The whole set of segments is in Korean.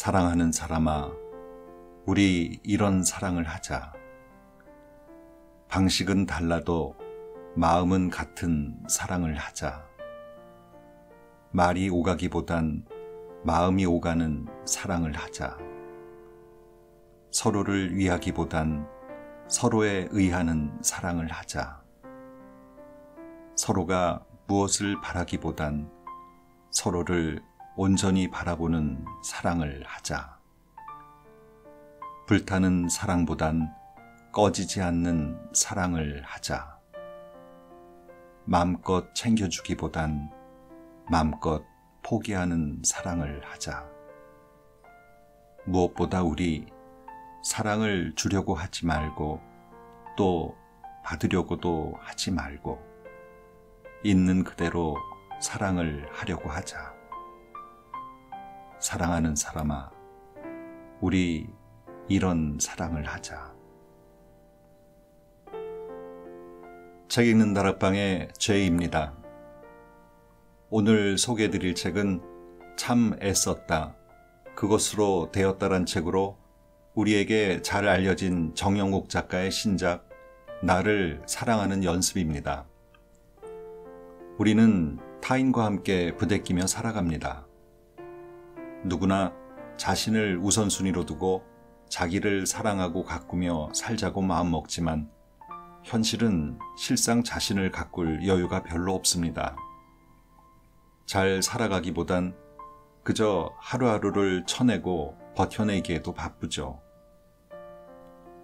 사랑하는 사람아, 우리 이런 사랑을 하자. 방식은 달라도 마음은 같은 사랑을 하자. 말이 오가기보단 마음이 오가는 사랑을 하자. 서로를 위하기보단 서로에 의하는 사랑을 하자. 서로가 무엇을 바라기보단 서로를 온전히 바라보는 사랑을 하자. 불타는 사랑보단 꺼지지 않는 사랑을 하자. 마음껏 챙겨주기보단 마음껏 포기하는 사랑을 하자. 무엇보다 우리 사랑을 주려고 하지 말고 또 받으려고도 하지 말고 있는 그대로 사랑을 하려고 하자. 사랑하는 사람아, 우리 이런 사랑을 하자. 책 읽는 다락방의 죄입니다. 오늘 소개해드릴 책은 참 애썼다. 그것으로 되었다란 책으로 우리에게 잘 알려진 정영국 작가의 신작 나를 사랑하는 연습입니다. 우리는 타인과 함께 부대끼며 살아갑니다. 누구나 자신을 우선순위로 두고 자기를 사랑하고 가꾸며 살자고 마음먹지만 현실은 실상 자신을 가꿀 여유가 별로 없습니다. 잘 살아가기보단 그저 하루하루를 쳐내고 버텨내기에도 바쁘죠.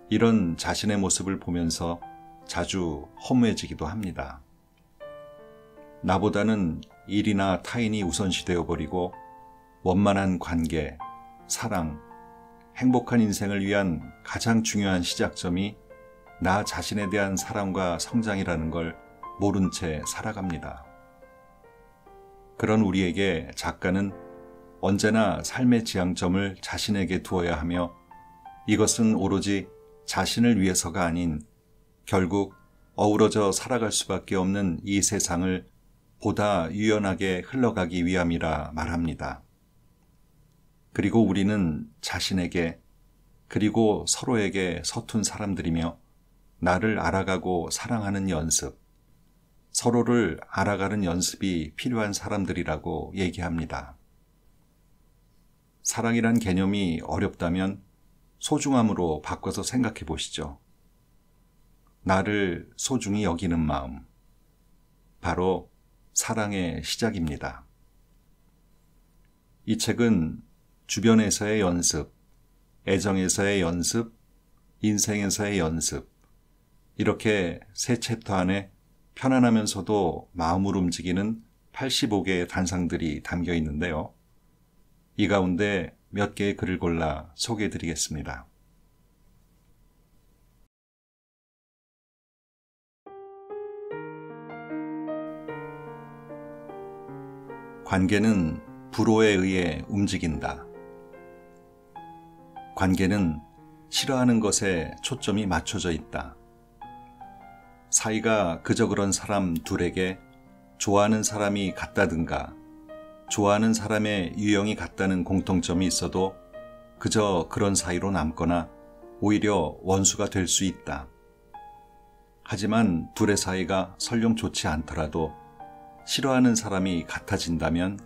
이런 자신의 모습을 보면서 자주 허무해지기도 합니다. 나보다는 일이나 타인이 우선시 되어버리고 원만한 관계, 사랑, 행복한 인생을 위한 가장 중요한 시작점이 나 자신에 대한 사랑과 성장이라는 걸 모른 채 살아갑니다. 그런 우리에게 작가는 언제나 삶의 지향점을 자신에게 두어야 하며 이것은 오로지 자신을 위해서가 아닌 결국 어우러져 살아갈 수밖에 없는 이 세상을 보다 유연하게 흘러가기 위함이라 말합니다. 그리고 우리는 자신에게 그리고 서로에게 서툰 사람들이며 나를 알아가고 사랑하는 연습, 서로를 알아가는 연습이 필요한 사람들이라고 얘기합니다. 사랑이란 개념이 어렵다면 소중함으로 바꿔서 생각해 보시죠. 나를 소중히 여기는 마음. 바로 사랑의 시작입니다. 이 책은 주변에서의 연습, 애정에서의 연습, 인생에서의 연습. 이렇게 세 챕터 안에 편안하면서도 마음을 움직이는 85개의 단상들이 담겨 있는데요. 이 가운데 몇 개의 글을 골라 소개해 드리겠습니다. 관계는 불호에 의해 움직인다. 관계는 싫어하는 것에 초점이 맞춰져 있다. 사이가 그저 그런 사람 둘에게 좋아하는 사람이 같다든가 좋아하는 사람의 유형이 같다는 공통점이 있어도 그저 그런 사이로 남거나 오히려 원수가 될 수 있다. 하지만 둘의 사이가 설령 좋지 않더라도 싫어하는 사람이 같아진다면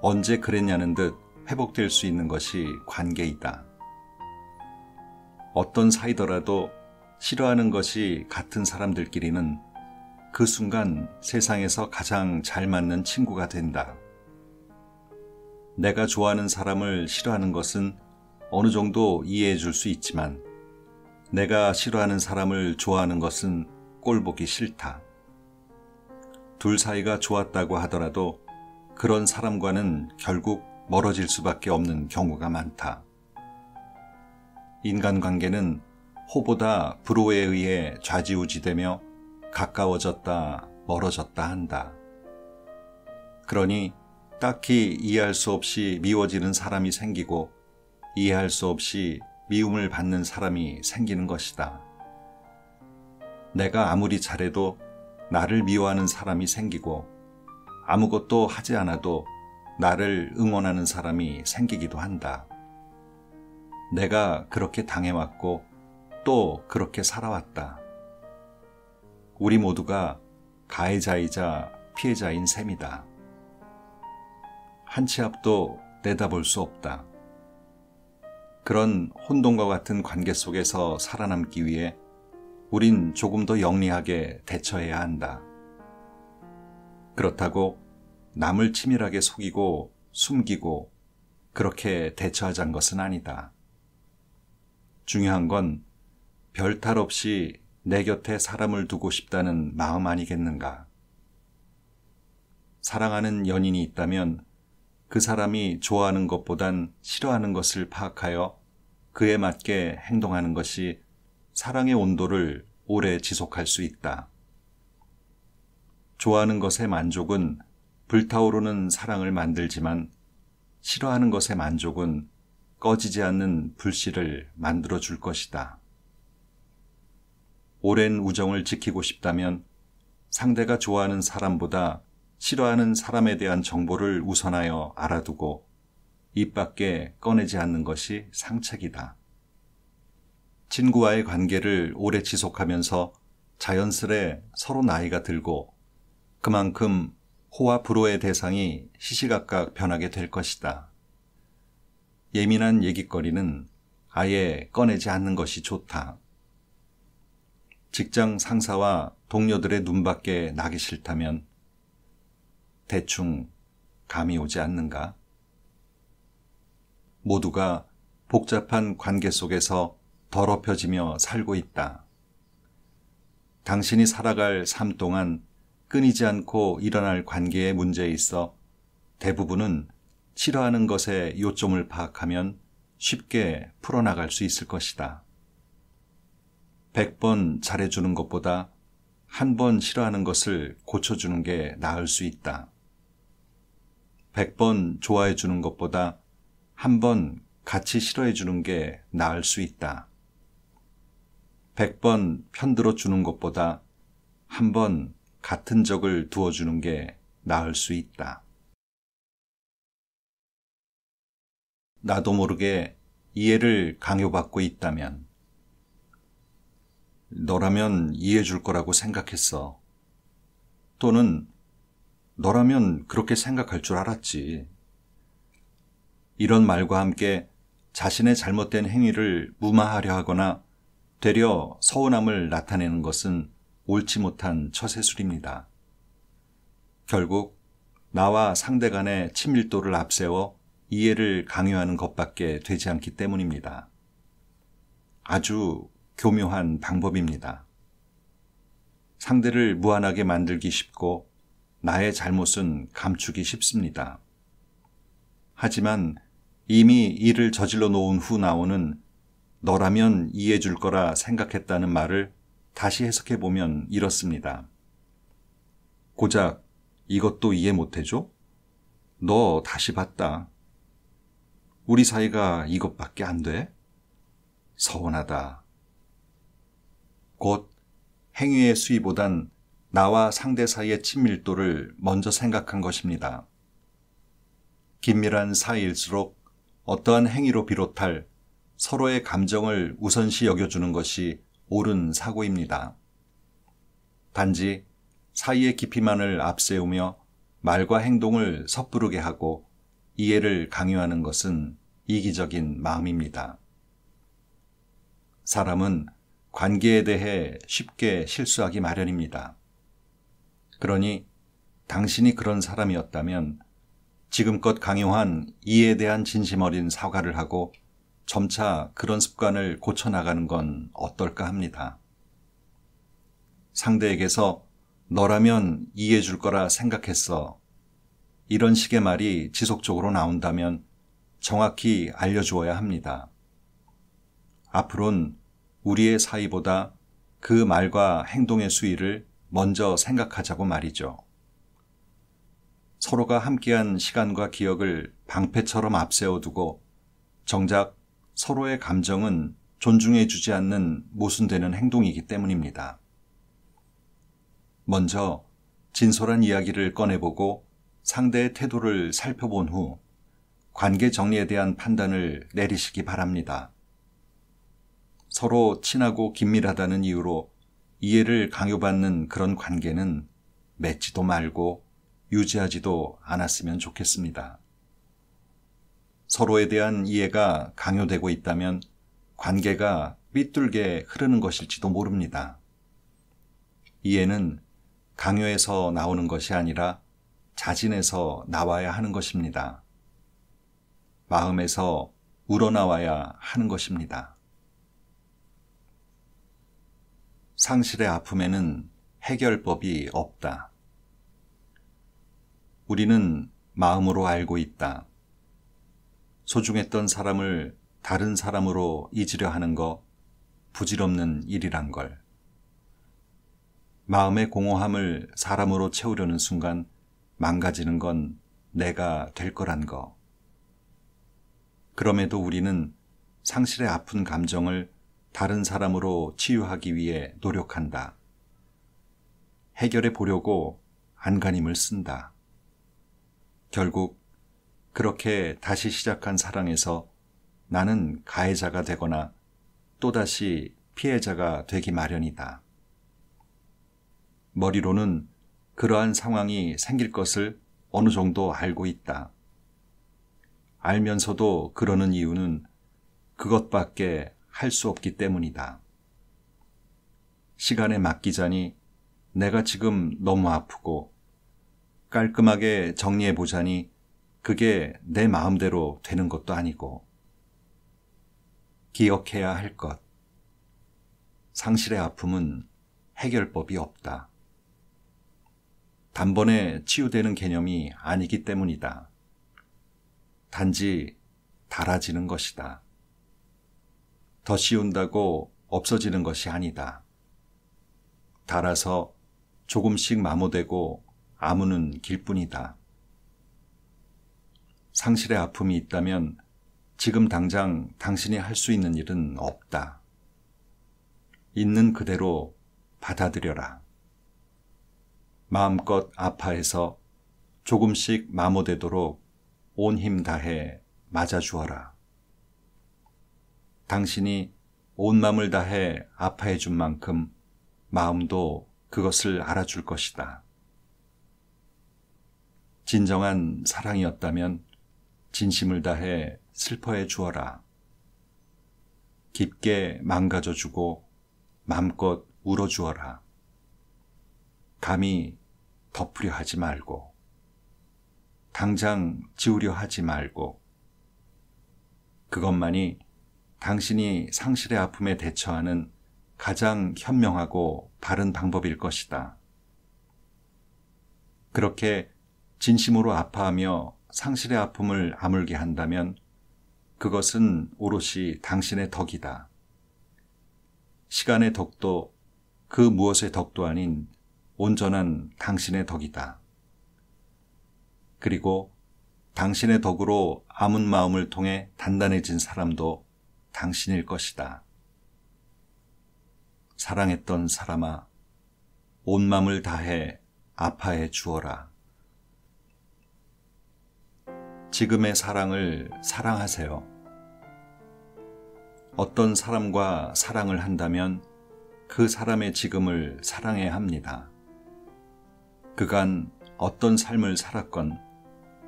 언제 그랬냐는 듯 회복될 수 있는 것이 관계이다. 어떤 사이더라도 싫어하는 것이 같은 사람들끼리는 그 순간 세상에서 가장 잘 맞는 친구가 된다. 내가 좋아하는 사람을 싫어하는 것은 어느 정도 이해해 줄 수 있지만 내가 싫어하는 사람을 좋아하는 것은 꼴보기 싫다. 둘 사이가 좋았다고 하더라도 그런 사람과는 결국 멀어질 수밖에 없는 경우가 많다. 인간관계는 호보다 불호에 의해 좌지우지되며 가까워졌다 멀어졌다 한다. 그러니 딱히 이해할 수 없이 미워지는 사람이 생기고 이해할 수 없이 미움을 받는 사람이 생기는 것이다. 내가 아무리 잘해도 나를 미워하는 사람이 생기고 아무것도 하지 않아도 나를 응원하는 사람이 생기기도 한다. 내가 그렇게 당해왔고 또 그렇게 살아왔다. 우리 모두가 가해자이자 피해자인 셈이다. 한치 앞도 내다볼 수 없다. 그런 혼돈과 같은 관계 속에서 살아남기 위해 우린 조금 더 영리하게 대처해야 한다. 그렇다고 남을 치밀하게 속이고 숨기고 그렇게 대처하자는 것은 아니다. 중요한 건 별탈 없이 내 곁에 사람을 두고 싶다는 마음 아니겠는가. 사랑하는 연인이 있다면 그 사람이 좋아하는 것보단 싫어하는 것을 파악하여 그에 맞게 행동하는 것이 사랑의 온도를 오래 지속할 수 있다. 좋아하는 것의 만족은 불타오르는 사랑을 만들지만 싫어하는 것의 만족은 꺼지지 않는 불씨를 만들어 줄 것이다. 오랜 우정을 지키고 싶다면 상대가 좋아하는 사람보다 싫어하는 사람에 대한 정보를 우선하여 알아두고 입 밖에 꺼내지 않는 것이 상책이다. 친구와의 관계를 오래 지속하면서 자연스레 서로 나이가 들고 그만큼 호와 불호의 대상이 시시각각 변하게 될 것이다. 예민한 얘기거리는 아예 꺼내지 않는 것이 좋다. 직장 상사와 동료들의 눈밖에 나기 싫다면 대충 감이 오지 않는가? 모두가 복잡한 관계 속에서 더럽혀지며 살고 있다. 당신이 살아갈 삶 동안 끊이지 않고 일어날 관계의 문제에 있어 대부분은 싫어하는 것에 요점을 파악하면 쉽게 풀어나갈 수 있을 것이다. 100번 잘해주는 것보다 한 번 싫어하는 것을 고쳐주는 게 나을 수 있다. 100번 좋아해주는 것보다 한 번 같이 싫어해주는 게 나을 수 있다. 100번 편들어주는 것보다 한 번 같은 적을 두어주는 게 나을 수 있다. 나도 모르게 이해를 강요받고 있다면 너라면 이해해 줄 거라고 생각했어. 또는 너라면 그렇게 생각할 줄 알았지. 이런 말과 함께 자신의 잘못된 행위를 무마하려 하거나 되려 서운함을 나타내는 것은 옳지 못한 처세술입니다. 결국 나와 상대 간의 친밀도를 앞세워 이해를 강요하는 것밖에 되지 않기 때문입니다. 아주 교묘한 방법입니다. 상대를 무한하게 만들기 쉽고 나의 잘못은 감추기 쉽습니다. 하지만 이미 일을 저질러 놓은 후 나오는 너라면 이해해 줄 거라 생각했다는 말을 다시 해석해 보면 이렇습니다. 고작 이것도 이해 못 해줘? 너 다시 봤다. 우리 사이가 이것밖에 안 돼? 서운하다. 곧 행위의 수위보단 나와 상대 사이의 친밀도를 먼저 생각한 것입니다. 긴밀한 사이일수록 어떠한 행위로 비롯할 서로의 감정을 우선시 여겨주는 것이 옳은 사고입니다. 단지 사이의 깊이만을 앞세우며 말과 행동을 섣부르게 하고 이해를 강요하는 것은 이기적인 마음입니다. 사람은 관계에 대해 쉽게 실수하기 마련입니다. 그러니 당신이 그런 사람이었다면 지금껏 강요한 이에 대한 진심 어린 사과를 하고 점차 그런 습관을 고쳐나가는 건 어떨까 합니다. 상대에게서 너라면 이해해 줄 거라 생각했어 이런 식의 말이 지속적으로 나온다면 정확히 알려주어야 합니다. 앞으론 우리의 사이보다 그 말과 행동의 수위를 먼저 생각하자고 말이죠. 서로가 함께한 시간과 기억을 방패처럼 앞세워두고 정작 서로의 감정은 존중해주지 않는 모순되는 행동이기 때문입니다. 먼저 진솔한 이야기를 꺼내보고 상대의 태도를 살펴본 후 관계 정리에 대한 판단을 내리시기 바랍니다. 서로 친하고 긴밀하다는 이유로 이해를 강요받는 그런 관계는 맺지도 말고 유지하지도 않았으면 좋겠습니다. 서로에 대한 이해가 강요되고 있다면 관계가 삐뚤게 흐르는 것일지도 모릅니다. 이해는 강요에서 나오는 것이 아니라 자진해서 나와야 하는 것입니다. 마음에서 우러나와야 하는 것입니다. 상실의 아픔에는 해결법이 없다. 우리는 마음으로 알고 있다. 소중했던 사람을 다른 사람으로 잊으려 하는 거 부질없는 일이란 걸. 마음의 공허함을 사람으로 채우려는 순간 망가지는 건 내가 될 거란 거. 그럼에도 우리는 상실의 아픈 감정을 다른 사람으로 치유하기 위해 노력한다. 해결해 보려고 안간힘을 쓴다. 결국 그렇게 다시 시작한 사랑에서 나는 가해자가 되거나 또다시 피해자가 되기 마련이다. 머리로는 그러한 상황이 생길 것을 어느 정도 알고 있다. 알면서도 그러는 이유는 그것밖에 할 수 없기 때문이다. 시간에 맡기자니 내가 지금 너무 아프고 깔끔하게 정리해 보자니 그게 내 마음대로 되는 것도 아니고 기억해야 할 것. 상실의 아픔은 해결법이 없다. 단번에 치유되는 개념이 아니기 때문이다. 단지 달아지는 것이다. 더 씌운다고 없어지는 것이 아니다. 달아서 조금씩 마모되고 아무는 길 뿐이다. 상실의 아픔이 있다면 지금 당장 당신이 할 수 있는 일은 없다. 있는 그대로 받아들여라. 마음껏 아파해서 조금씩 마모되도록 온 힘 다해 맞아주어라. 당신이 온 마음을 다해 아파해 준 만큼 마음도 그것을 알아줄 것이다. 진정한 사랑이었다면 진심을 다해 슬퍼해 주어라. 깊게 망가져 주고 맘껏 울어 주어라. 감히 덮으려 하지 말고 당장 지우려 하지 말고 그것만이 당신이 상실의 아픔에 대처하는 가장 현명하고 바른 방법일 것이다. 그렇게 진심으로 아파하며 상실의 아픔을 아물게 한다면 그것은 오롯이 당신의 덕이다. 시간의 덕도 그 무엇의 덕도 아닌 온전한 당신의 덕이다. 그리고 당신의 덕으로 아문 마음을 통해 단단해진 사람도 당신일 것이다. 사랑했던 사람아, 온마음을 다해 아파해 주어라. 지금의 사랑을 사랑하세요. 어떤 사람과 사랑을 한다면 그 사람의 지금을 사랑해야 합니다. 그간 어떤 삶을 살았건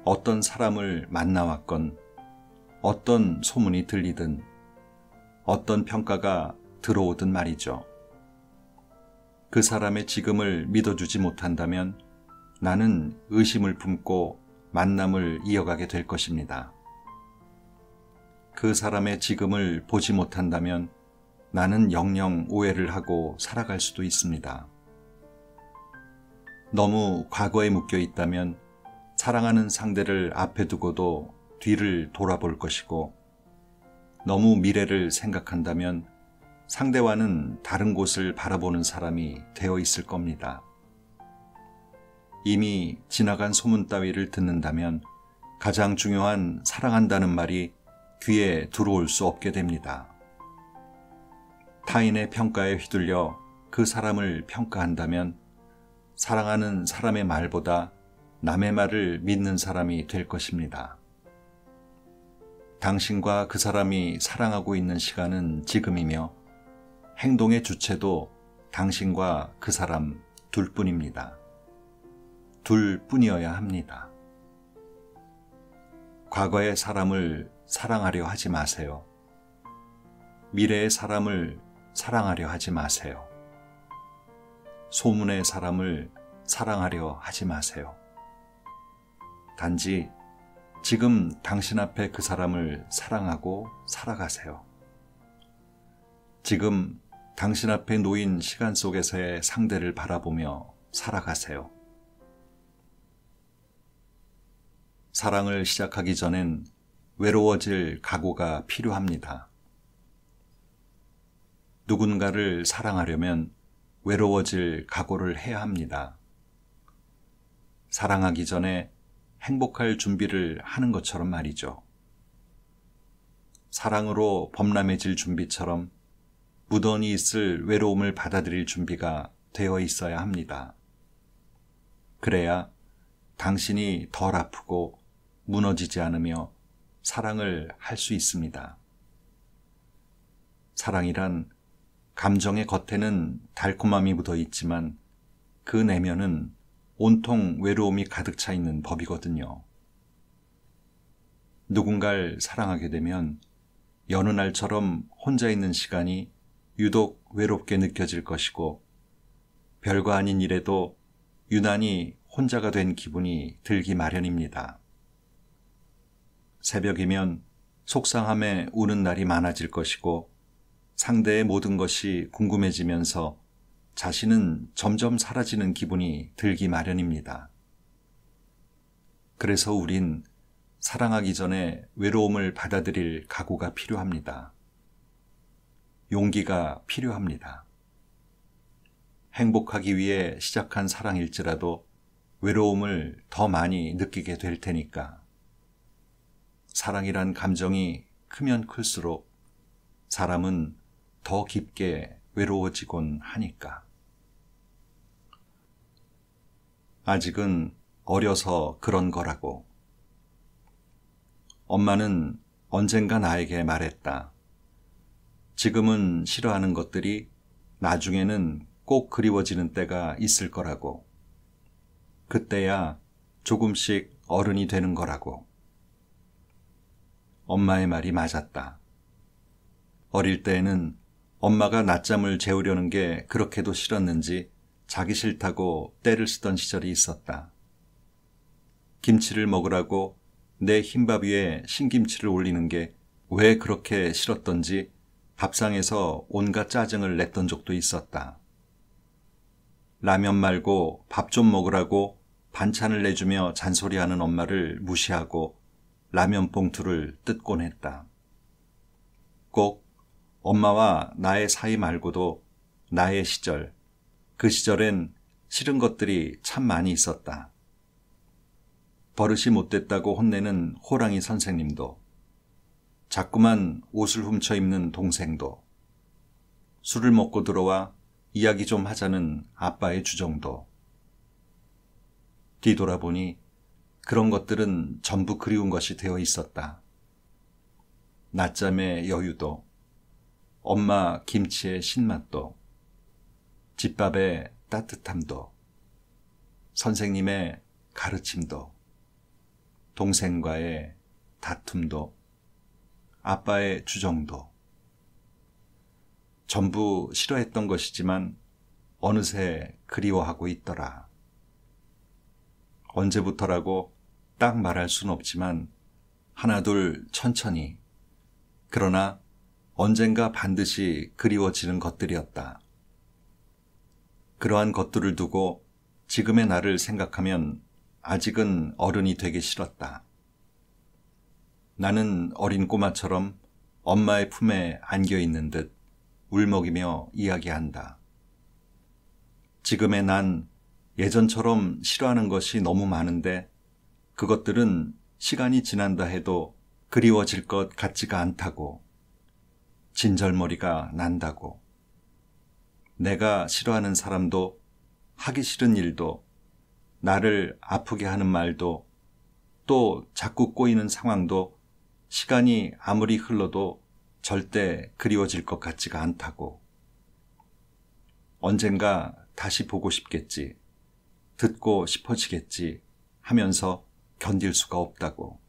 어떤 사람을 만나왔건 어떤 소문이 들리든 어떤 평가가 들어오든 말이죠. 그 사람의 지금을 믿어주지 못한다면 나는 의심을 품고 만남을 이어가게 될 것입니다. 그 사람의 지금을 보지 못한다면 나는 영영 오해를 하고 살아갈 수도 있습니다. 너무 과거에 묶여 있다면 사랑하는 상대를 앞에 두고도 뒤를 돌아볼 것이고 너무 미래를 생각한다면 상대와는 다른 곳을 바라보는 사람이 되어 있을 겁니다. 이미 지나간 소문 따위를 듣는다면 가장 중요한 사랑한다는 말이 귀에 들어올 수 없게 됩니다. 타인의 평가에 휘둘려 그 사람을 평가한다면 사랑하는 사람의 말보다 남의 말을 믿는 사람이 될 것입니다. 당신과 그 사람이 사랑하고 있는 시간은 지금이며 행동의 주체도 당신과 그 사람 둘 뿐입니다. 둘 뿐이어야 합니다. 과거의 사람을 사랑하려 하지 마세요. 미래의 사람을 사랑하려 하지 마세요. 소문의 사람을 사랑하려 하지 마세요. 단지 지금 당신 앞에 그 사람을 사랑하고 살아가세요. 지금 당신 앞에 놓인 시간 속에서의 상대를 바라보며 살아가세요. 사랑을 시작하기 전엔 외로워질 각오가 필요합니다. 누군가를 사랑하려면 외로워질 각오를 해야 합니다. 사랑하기 전에 행복할 준비를 하는 것처럼 말이죠. 사랑으로 범람해질 준비처럼 무던히 있을 외로움을 받아들일 준비가 되어 있어야 합니다. 그래야 당신이 덜 아프고 무너지지 않으며 사랑을 할 수 있습니다. 사랑이란 감정의 겉에는 달콤함이 묻어 있지만 그 내면은 온통 외로움이 가득 차 있는 법이거든요. 누군가를 사랑하게 되면 여느 날처럼 혼자 있는 시간이 유독 외롭게 느껴질 것이고 별거 아닌 일에도 유난히 혼자가 된 기분이 들기 마련입니다. 새벽이면 속상함에 우는 날이 많아질 것이고 상대의 모든 것이 궁금해지면서 자신은 점점 사라지는 기분이 들기 마련입니다. 그래서 우린 사랑하기 전에 외로움을 받아들일 각오가 필요합니다. 용기가 필요합니다. 행복하기 위해 시작한 사랑일지라도 외로움을 더 많이 느끼게 될 테니까. 사랑이란 감정이 크면 클수록 사람은 더 깊게 외로워지곤 하니까. 아직은 어려서 그런 거라고. 엄마는 언젠가 나에게 말했다. 지금은 싫어하는 것들이 나중에는 꼭 그리워지는 때가 있을 거라고. 그때야 조금씩 어른이 되는 거라고. 엄마의 말이 맞았다. 어릴 때에는 엄마가 낮잠을 재우려는 게 그렇게도 싫었는지 자기 싫다고 때를 쓰던 시절이 있었다. 김치를 먹으라고 내 흰밥 위에 신김치를 올리는 게 왜 그렇게 싫었던지 밥상에서 온갖 짜증을 냈던 적도 있었다. 라면 말고 밥 좀 먹으라고 반찬을 내주며 잔소리하는 엄마를 무시하고 라면 봉투를 뜯곤 했다. 꼭 엄마와 나의 사이 말고도 나의 시절, 그 시절엔 싫은 것들이 참 많이 있었다. 버릇이 못됐다고 혼내는 호랑이 선생님도, 자꾸만 옷을 훔쳐 입는 동생도, 술을 먹고 들어와 이야기 좀 하자는 아빠의 주정도. 뒤돌아보니 그런 것들은 전부 그리운 것이 되어 있었다. 낮잠의 여유도, 엄마 김치의 신맛도, 집밥의 따뜻함도, 선생님의 가르침도, 동생과의 다툼도, 아빠의 주정도, 전부 싫어했던 것이지만 어느새 그리워하고 있더라. 언제부터라고 딱 말할 순 없지만 하나둘 천천히, 그러나 언젠가 반드시 그리워지는 것들이었다. 그러한 것들을 두고 지금의 나를 생각하면 아직은 어른이 되기 싫었다. 나는 어린 꼬마처럼 엄마의 품에 안겨 있는 듯 울먹이며 이야기한다. 지금의 난 예전처럼 싫어하는 것이 너무 많은데 그것들은 시간이 지난다 해도 그리워질 것 같지가 않다고 진절머리가 난다고. 내가 싫어하는 사람도 하기 싫은 일도 나를 아프게 하는 말도 또 자꾸 꼬이는 상황도 시간이 아무리 흘러도 절대 그리워질 것 같지가 않다고. 언젠가 다시 보고 싶겠지, 듣고 싶어지겠지 하면서 견딜 수가 없다고.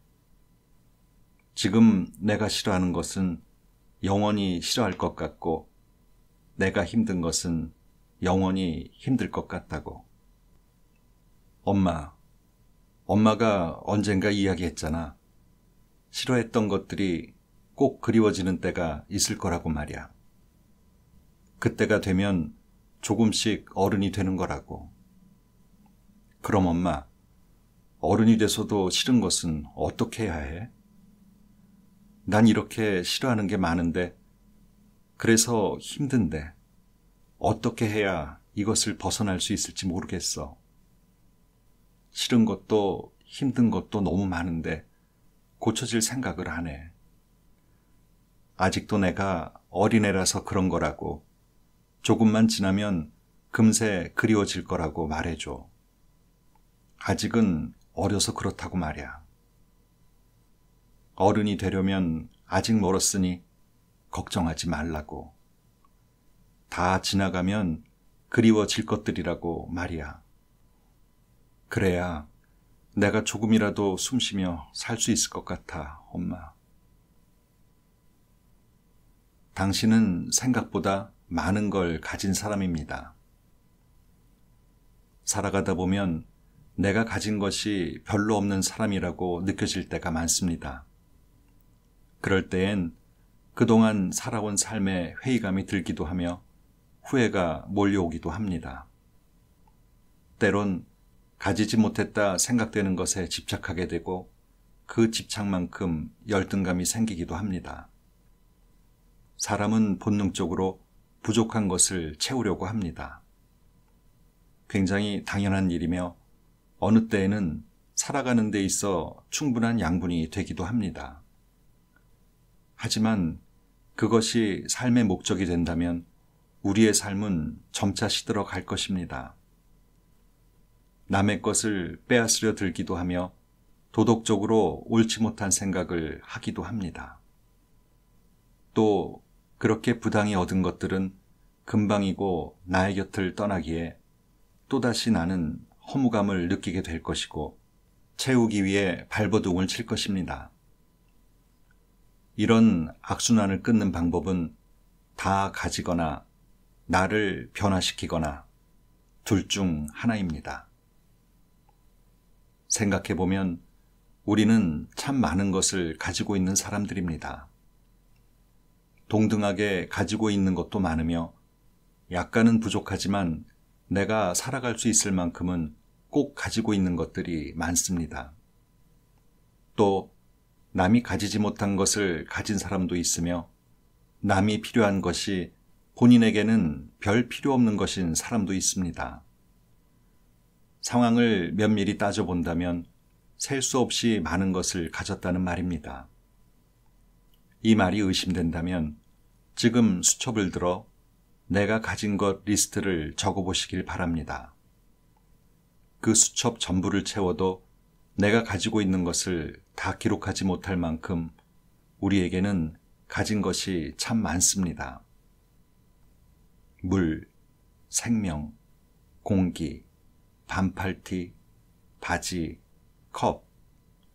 지금 내가 싫어하는 것은 영원히 싫어할 것 같고 내가 힘든 것은 영원히 힘들 것 같다고. 엄마, 엄마가 언젠가 이야기했잖아. 싫어했던 것들이 꼭 그리워지는 때가 있을 거라고 말이야. 그때가 되면 조금씩 어른이 되는 거라고. 그럼 엄마, 어른이 돼서도 싫은 것은 어떻게 해야 해? 난 이렇게 싫어하는 게 많은데, 그래서 힘든데, 어떻게 해야 이것을 벗어날 수 있을지 모르겠어. 싫은 것도 힘든 것도 너무 많은데, 고쳐질 생각을 안 해. 아직도 내가 어린애라서 그런 거라고, 조금만 지나면 금세 그리워질 거라고 말해줘. 아직은 어려서 그렇다고 말이야. 어른이 되려면 아직 멀었으니 걱정하지 말라고. 다 지나가면 그리워질 것들이라고 말이야. 그래야 내가 조금이라도 숨 쉬며 살 수 있을 것 같아, 엄마. 당신은 생각보다 많은 걸 가진 사람입니다. 살아가다 보면 내가 가진 것이 별로 없는 사람이라고 느껴질 때가 많습니다. 그럴 때엔 그동안 살아온 삶에 회의감이 들기도 하며 후회가 몰려오기도 합니다. 때론 가지지 못했다 생각되는 것에 집착하게 되고 그 집착만큼 열등감이 생기기도 합니다. 사람은 본능적으로 부족한 것을 채우려고 합니다. 굉장히 당연한 일이며 어느 때에는 살아가는 데 있어 충분한 양분이 되기도 합니다. 하지만 그것이 삶의 목적이 된다면 우리의 삶은 점차 시들어 갈 것입니다. 남의 것을 빼앗으려 들기도 하며 도덕적으로 옳지 못한 생각을 하기도 합니다. 또 그렇게 부당히 얻은 것들은 금방이고 나의 곁을 떠나기에 또다시 나는 허무감을 느끼게 될 것이고 채우기 위해 발버둥을 칠 것입니다. 이런 악순환을 끊는 방법은 다 가지거나 나를 변화시키거나 둘 중 하나입니다. 생각해보면 우리는 참 많은 것을 가지고 있는 사람들입니다. 동등하게 가지고 있는 것도 많으며 약간은 부족하지만 내가 살아갈 수 있을 만큼은 꼭 가지고 있는 것들이 많습니다. 또 남이 가지지 못한 것을 가진 사람도 있으며 남이 필요한 것이 본인에게는 별 필요 없는 것인 사람도 있습니다. 상황을 면밀히 따져본다면 셀 수 없이 많은 것을 가졌다는 말입니다. 이 말이 의심된다면 지금 수첩을 들어 내가 가진 것 리스트를 적어보시길 바랍니다. 그 수첩 전부를 채워도 내가 가지고 있는 것을 다 기록하지 못할 만큼 우리에게는 가진 것이 참 많습니다. 물, 생명, 공기, 반팔티, 바지, 컵,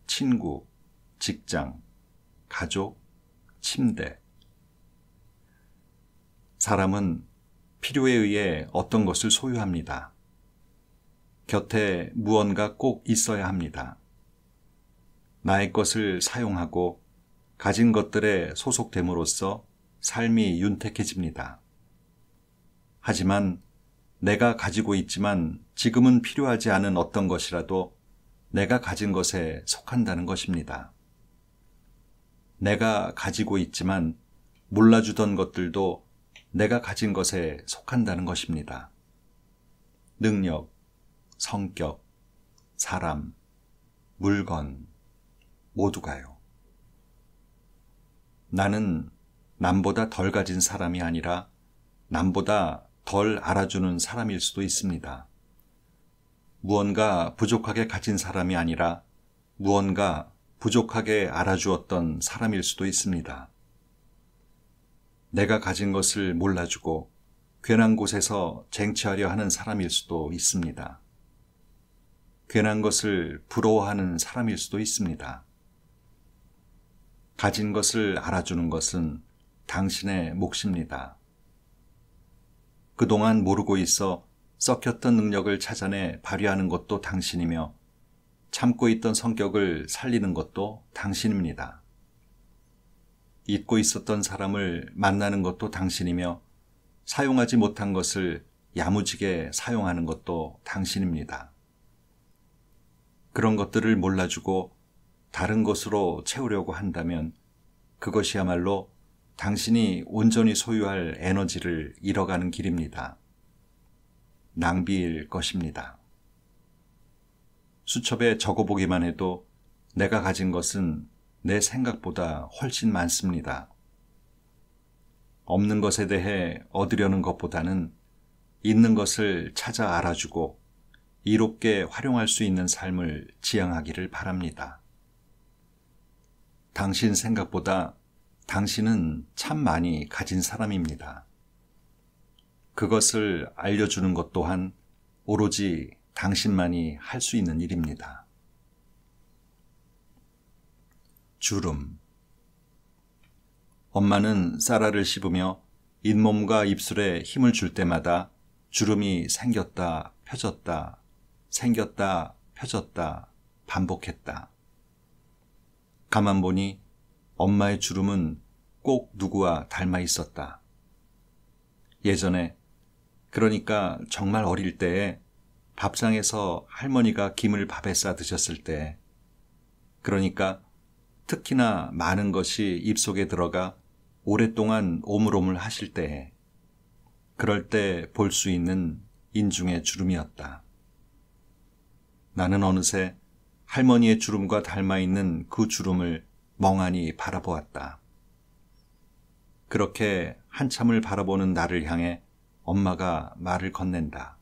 친구, 직장, 가족, 침대. 사람은 필요에 의해 어떤 것을 소유합니다. 곁에 무언가 꼭 있어야 합니다. 나의 것을 사용하고 가진 것들에 소속됨으로써 삶이 윤택해집니다. 하지만 내가 가지고 있지만 지금은 필요하지 않은 어떤 것이라도 내가 가진 것에 속한다는 것입니다. 내가 가지고 있지만 몰라주던 것들도 내가 가진 것에 속한다는 것입니다. 능력, 성격, 사람, 물건 모두가요. 나는 남보다 덜 가진 사람이 아니라 남보다 덜 알아주는 사람일 수도 있습니다. 무언가 부족하게 가진 사람이 아니라 무언가 부족하게 알아주었던 사람일 수도 있습니다. 내가 가진 것을 몰라주고 괜한 곳에서 쟁취하려 하는 사람일 수도 있습니다. 괜한 것을 부러워하는 사람일 수도 있습니다. 가진 것을 알아주는 것은 당신의 몫입니다. 그동안 모르고 있어 썩혔던 능력을 찾아내 발휘하는 것도 당신이며 참고 있던 성격을 살리는 것도 당신입니다. 잊고 있었던 사람을 만나는 것도 당신이며 사용하지 못한 것을 야무지게 사용하는 것도 당신입니다. 그런 것들을 몰라주고 다른 것으로 채우려고 한다면 그것이야말로 당신이 온전히 소유할 에너지를 잃어가는 길입니다. 낭비일 것입니다. 수첩에 적어보기만 해도 내가 가진 것은 내 생각보다 훨씬 많습니다. 없는 것에 대해 얻으려는 것보다는 있는 것을 찾아 알아주고 이롭게 활용할 수 있는 삶을 지향하기를 바랍니다. 당신 생각보다 당신은 참 많이 가진 사람입니다. 그것을 알려주는 것 또한 오로지 당신만이 할 수 있는 일입니다. 주름 엄마는 사라를 씹으며 잇몸과 입술에 힘을 줄 때마다 주름이 생겼다 펴졌다 생겼다, 펴졌다, 반복했다. 가만 보니 엄마의 주름은 꼭 누구와 닮아 있었다. 예전에, 그러니까 정말 어릴 때에 밥상에서 할머니가 김을 밥에 싸 드셨을 때, 그러니까 특히나 많은 것이 입속에 들어가 오랫동안 오물오물 하실 때에, 그럴 때 볼 수 있는 인중의 주름이었다. 나는 어느새 할머니의 주름과 닮아 있는 그 주름을 멍하니 바라보았다. 그렇게 한참을 바라보는 나를 향해 엄마가 말을 건넨다.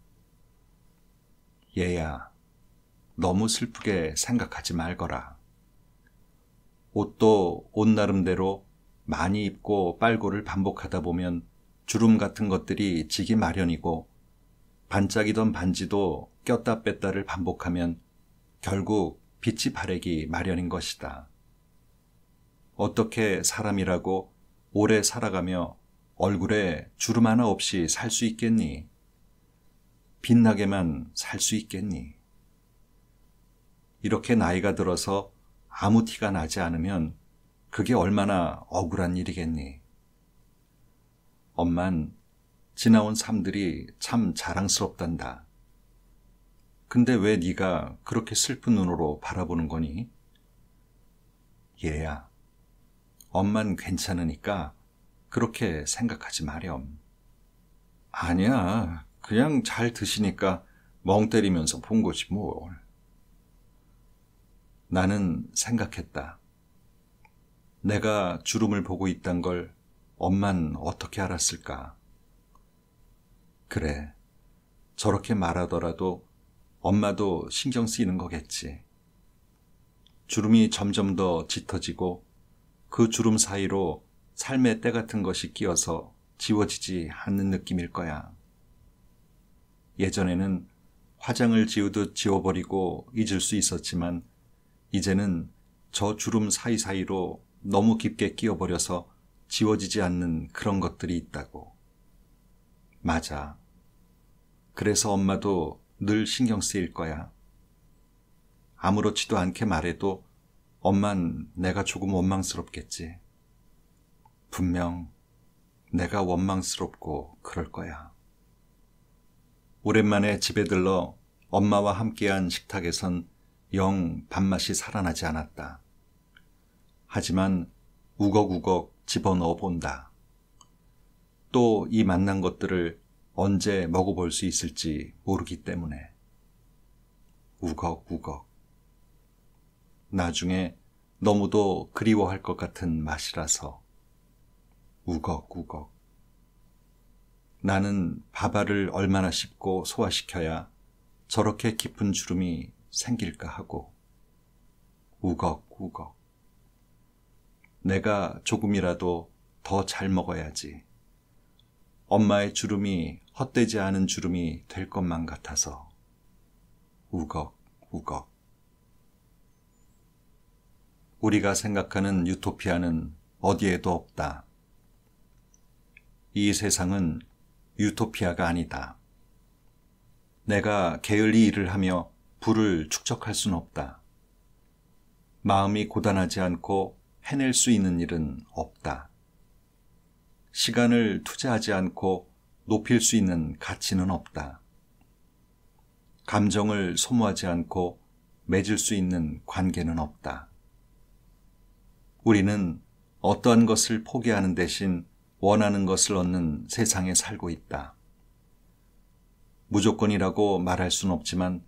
얘야, 너무 슬프게 생각하지 말거라. 옷도 옷 나름대로 많이 입고 빨고를 반복하다 보면 주름 같은 것들이 지기 마련이고 반짝이던 반지도 꼈다 뺐다를 반복하면 결국 빛이 바래기 마련인 것이다. 어떻게 사람이라고 오래 살아가며 얼굴에 주름 하나 없이 살 수 있겠니? 빛나게만 살 수 있겠니? 이렇게 나이가 들어서 아무 티가 나지 않으면 그게 얼마나 억울한 일이겠니? 엄만 지나온 삶들이 참 자랑스럽단다. 근데 왜 네가 그렇게 슬픈 눈으로 바라보는 거니? 얘야, 엄만 괜찮으니까 그렇게 생각하지 마렴. 아니야, 그냥 잘 드시니까 멍 때리면서 본 거지 뭘. 나는 생각했다. 내가 주름을 보고 있단 걸 엄만 어떻게 알았을까? 그래, 저렇게 말하더라도 엄마도 신경 쓰이는 거겠지. 주름이 점점 더 짙어지고 그 주름 사이로 삶의 때 같은 것이 끼어서 지워지지 않는 느낌일 거야. 예전에는 화장을 지우듯 지워버리고 잊을 수 있었지만 이제는 저 주름 사이사이로 너무 깊게 끼어버려서 지워지지 않는 그런 것들이 있다고. 맞아. 그래서 엄마도 늘 신경 쓰일 거야. 아무렇지도 않게 말해도 엄만 내가 조금 원망스럽겠지. 분명 내가 원망스럽고 그럴 거야. 오랜만에 집에 들러 엄마와 함께한 식탁에선 영 밥맛이 살아나지 않았다. 하지만 우걱우걱 집어넣어 본다. 또 이 만난 것들을 언제 먹어볼 수 있을지 모르기 때문에 우걱우걱 나중에 너무도 그리워할 것 같은 맛이라서 우걱우걱 나는 밥알을 얼마나 씹고 소화시켜야 저렇게 깊은 주름이 생길까 하고 우걱우걱 내가 조금이라도 더 잘 먹어야지 엄마의 주름이 헛되지 않은 주름이 될 것만 같아서 우걱 우걱 우리가 생각하는 유토피아는 어디에도 없다. 이 세상은 유토피아가 아니다. 내가 게을리 일을 하며 부를 축적할 수는 없다. 마음이 고단하지 않고 해낼 수 있는 일은 없다. 시간을 투자하지 않고 높일 수 있는 가치는 없다. 감정을 소모하지 않고 맺을 수 있는 관계는 없다. 우리는 어떠한 것을 포기하는 대신 원하는 것을 얻는 세상에 살고 있다. 무조건이라고 말할 순 없지만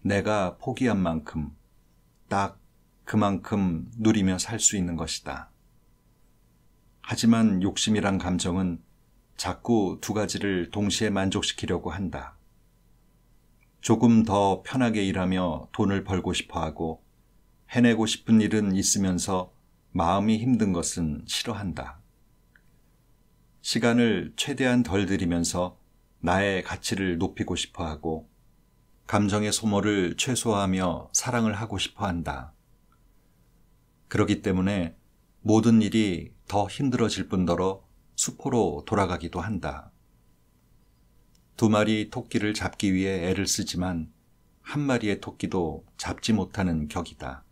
내가 포기한 만큼 딱 그만큼 누리며 살 수 있는 것이다. 하지만 욕심이란 감정은 자꾸 두 가지를 동시에 만족시키려고 한다. 조금 더 편하게 일하며 돈을 벌고 싶어 하고 해내고 싶은 일은 있으면서 마음이 힘든 것은 싫어한다. 시간을 최대한 덜 들이면서 나의 가치를 높이고 싶어 하고 감정의 소모를 최소화하며 사랑을 하고 싶어 한다. 그렇기 때문에 모든 일이 더 힘들어질 뿐더러 수포로 돌아가기도 한다. 두 마리 토끼를 잡기 위해 애를 쓰지만 한 마리의 토끼도 잡지 못하는 격이다.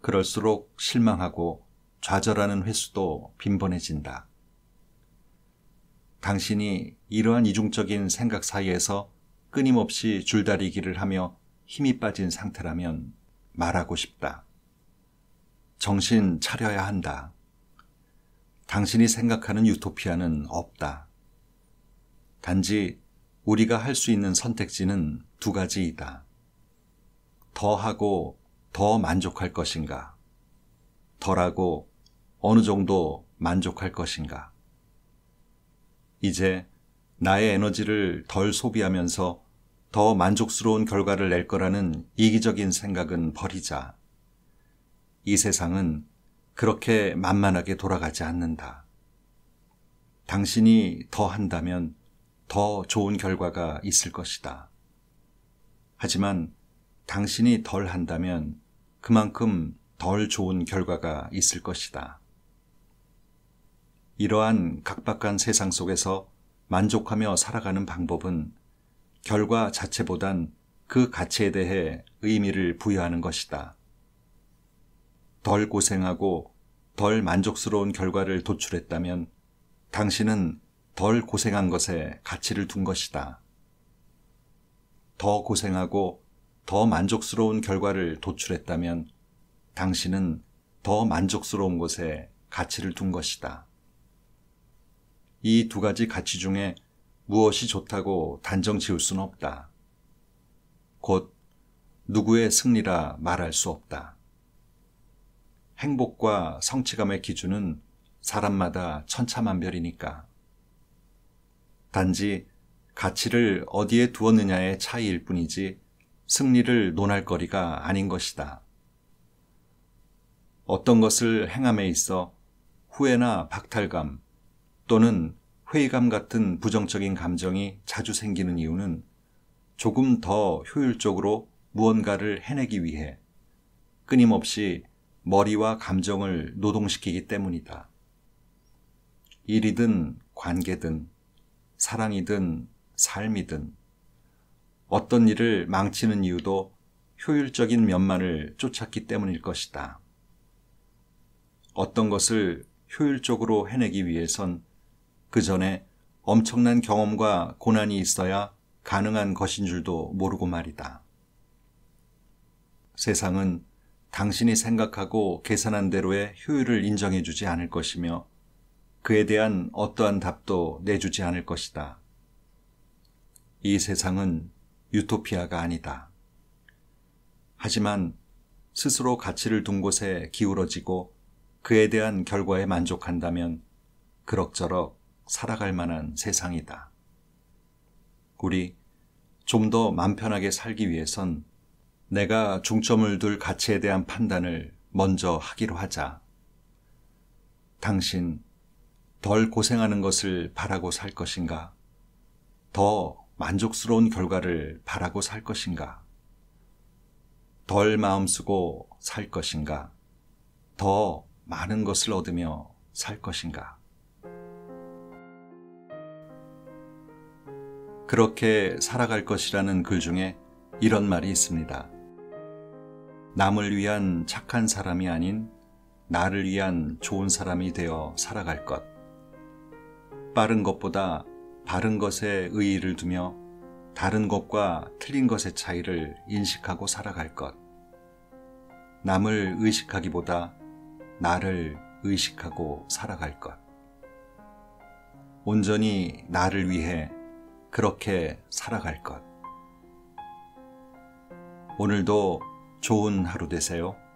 그럴수록 실망하고 좌절하는 횟수도 빈번해진다. 당신이 이러한 이중적인 생각 사이에서 끊임없이 줄다리기를 하며 힘이 빠진 상태라면 말하고 싶다. 정신 차려야 한다. 당신이 생각하는 유토피아는 없다. 단지 우리가 할 수 있는 선택지는 두 가지이다. 더 하고 더 만족할 것인가? 덜하고 어느 정도 만족할 것인가? 이제 나의 에너지를 덜 소비하면서 더 만족스러운 결과를 낼 거라는 이기적인 생각은 버리자. 이 세상은 그렇게 만만하게 돌아가지 않는다. 당신이 더 한다면 더 좋은 결과가 있을 것이다. 하지만 당신이 덜 한다면 그만큼 덜 좋은 결과가 있을 것이다. 이러한 각박한 세상 속에서 만족하며 살아가는 방법은 결과 자체보단 그 가치에 대해 의미를 부여하는 것이다. 덜 고생하고 덜 만족스러운 결과를 도출했다면 당신은 덜 고생한 것에 가치를 둔 것이다. 더 고생하고 더 만족스러운 결과를 도출했다면 당신은 더 만족스러운 것에 가치를 둔 것이다. 이 두 가지 가치 중에 무엇이 좋다고 단정 지을 수는 없다. 곧 누구의 승리라 말할 수 없다. 행복과 성취감의 기준은 사람마다 천차만별이니까. 단지 가치를 어디에 두었느냐의 차이일 뿐이지 승리를 논할 거리가 아닌 것이다. 어떤 것을 행함에 있어 후회나 박탈감 또는 회의감 같은 부정적인 감정이 자주 생기는 이유는 조금 더 효율적으로 무언가를 해내기 위해 끊임없이 머리와 감정을 노동시키기 때문이다. 일이든 관계든 사랑이든 삶이든 어떤 일을 망치는 이유도 효율적인 면만을 쫓았기 때문일 것이다. 어떤 것을 효율적으로 해내기 위해선 그 전에 엄청난 경험과 고난이 있어야 가능한 것인 줄도 모르고 말이다. 세상은 당신이 생각하고 계산한 대로의 효율을 인정해 주지 않을 것이며 그에 대한 어떠한 답도 내주지 않을 것이다. 이 세상은 유토피아가 아니다. 하지만 스스로 가치를 둔 곳에 기울어지고 그에 대한 결과에 만족한다면 그럭저럭 살아갈 만한 세상이다. 우리 좀더맘 편하게 살기 위해선 내가 중점을 둘 가치에 대한 판단을 먼저 하기로 하자. 당신 덜 고생하는 것을 바라고 살 것인가? 더 만족스러운 결과를 바라고 살 것인가? 덜 마음 쓰고 살 것인가? 더 많은 것을 얻으며 살 것인가? 그렇게 살아갈 것이라는 글 중에 이런 말이 있습니다. 남을 위한 착한 사람이 아닌 나를 위한 좋은 사람이 되어 살아갈 것. 빠른 것보다 바른 것에 의의를 두며 다른 것과 틀린 것의 차이를 인식하고 살아갈 것. 남을 의식하기보다 나를 의식하고 살아갈 것. 온전히 나를 위해 그렇게 살아갈 것. 오늘도 좋은 하루 되세요.